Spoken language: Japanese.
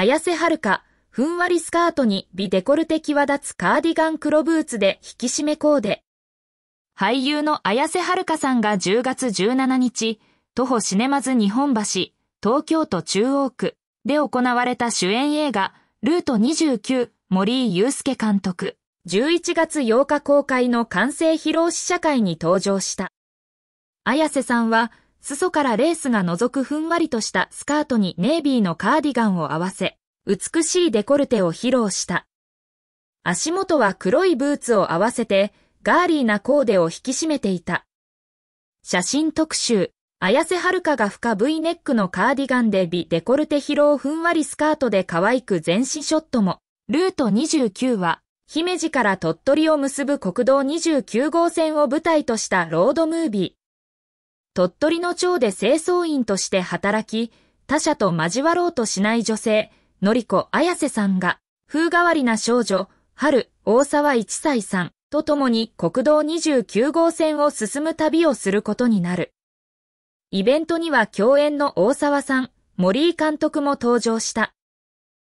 綾瀬はるか、ふんわりスカートに美デコルテ際立つカーディガン黒ブーツで引き締めコーデ。俳優の綾瀬はるかさんが10月17日、徒歩シネマズ日本橋、東京都中央区で行われた主演映画、ルート29、森井祐介監督。11月8日公開の完成披露試写会に登場した。綾瀬さんは、裾からレースが覗くふんわりとしたスカートにネイビーのカーディガンを合わせ、美しいデコルテを披露した。足元は黒いブーツを合わせて、ガーリーなコーデを引き締めていた。写真特集、綾瀬はるかが深 V ネックのカーディガンで美デコルテ疲労ふんわりスカートで可愛く全身ショットも、ルート29は、姫路から鳥取を結ぶ国道29号線を舞台としたロードムービー。鳥取の町で清掃員として働き、他者と交わろうとしない女性、のりこ綾瀬さんが、風変わりな少女、春、大沢一歳さんと共に国道29号線を進む旅をすることになる。イベントには共演の大沢さん、森井監督も登場した。